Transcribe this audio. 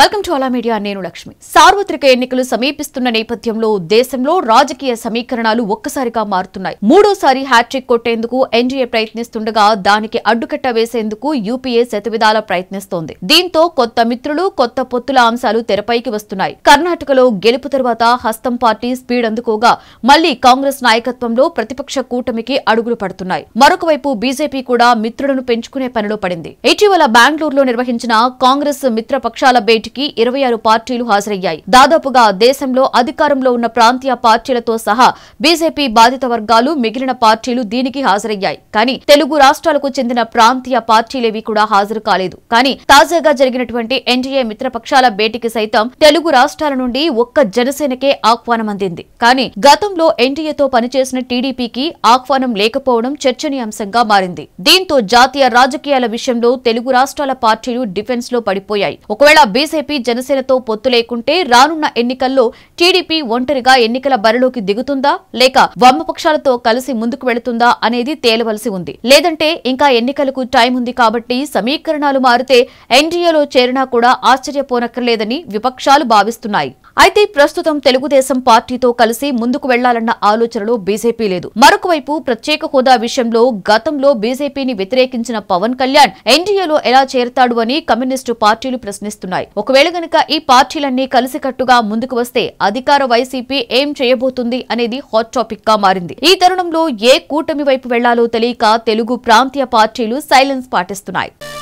welcome to అలా media నేను లక్ష్మి సార్వత్రిక ఎన్నికలు సమీపిస్తున్న నేపథ్యంలో దేశంలో రాజకీయ సమీకరణాలు ఒక్కసారిగా మారుతున్నాయి మూడోసారి హ్యాట్రిక్ కొట్టేందుకు ఎన్డీఏ ప్రయత్నిస్తుండగా దానికి అడ్డుకట్ట వేసేందుకు యూపీఏ శతవిధాల ప్రయత్నిస్తోంది దీంతో కొత్త మిత్రులు కొత్త పొత్తుల అంశాలు తెరపైకి వస్తున్నాయి కర్ణాటకలో గెలుపు తర్వాత హస్తం పార్టీ స్పీడ్ అందుకోగా మళ్లీ కాంగ్రెస్ నాయకత్వంలో ప్రతిపక్ష కూటమికి అడుగులు పడుతున్నాయి మరొకవైపు బీజేపీ కూడా మిత్రులను పెంచుకునే పనిలో పడింది ఇటీవల బెంగళూరులో నిర్వహించిన కాంగ్రెస్ మిత్రపక్షాల భేటీ సమ్మిట్కి ఇరవై ఆరు పార్టీలు హాజరయ్యాయి దాదాపుగా దేశంలో అధికారంలో ఉన్న ప్రాంతీయ పార్టీలతో సహా బీజేపీ బాధిత వర్గాలు మిగిలిన పార్టీలు దీనికి హాజరయ్యాయి కానీ తెలుగు రాష్ట్రాలకు చెందిన ప్రాంతీయ పార్టీలేవి కూడా హాజరు కాలేదు కానీ తాజాగా జరిగినటువంటి ఎన్డీఏ మిత్రపక్షాల భేటీకి సైతం తెలుగు రాష్ట్రాల నుండి ఒక్క జనసేనకే ఆహ్వానం అందింది కానీ గతంలో ఎన్డీఏతో పనిచేసిన టీడీపీకి ఆహ్వానం లేకపోవడం చర్చనీయాంశంగా మారింది దీంతో జాతీయ రాజకీయాల విషయంలో తెలుగు రాష్ట్రాల పార్టీలు డిఫెన్స్ లో పడిపోయాయి ఒకవేళ బీజేపీ వైఎస్ఆర్సీపీ జనసేనతో పొత్తు లేకుంటే రానున్న ఎన్నికల్లో టీడీపీ ఒంటరిగా ఎన్నికల బరిలోకి దిగుతుందా లేక వామపక్షాలతో కలిసి ముందుకు వెళుతుందా అనేది తేలవలసి ఉంది లేదంటే ఇంకా ఎన్నికలకు టైం ఉంది కాబట్టి సమీకరణాలు మారితే ఎన్డీఏలో చేరినా కూడా ఆశ్చర్యపోనక్కర్లేదని విపక్షాలు భావిస్తున్నాయి అయితే ప్రస్తుతం తెలుగుదేశం పార్టీతో కలిసి ముందుకు వెళ్లాలన్న ఆలోచనలో బీజేపీ లేదు మరొకవైపు ప్రత్యేక హోదా విషయంలో గతంలో బీజేపీని వ్యతిరేకించిన పవన్ కళ్యాణ్ ఎన్డీఏలో ఎలా చేరతాడు అని కమ్యూనిస్టు పార్టీలు ప్రశ్నిస్తున్నాయి ఒకవేళ గనక ఈ పార్టీలన్నీ కలిసికట్టుగా ముందుకు వస్తే అధికార వైసీపీ ఏం చేయబోతుంది అనేది హాట్ టాపిక్ గా మారింది ఈ తరుణంలో ఏ కూటమి వైపు వెళ్లాలో తెలియక తెలుగు ప్రాంతీయ పార్టీలు సైలెన్స్ పాటిస్తున్నాయి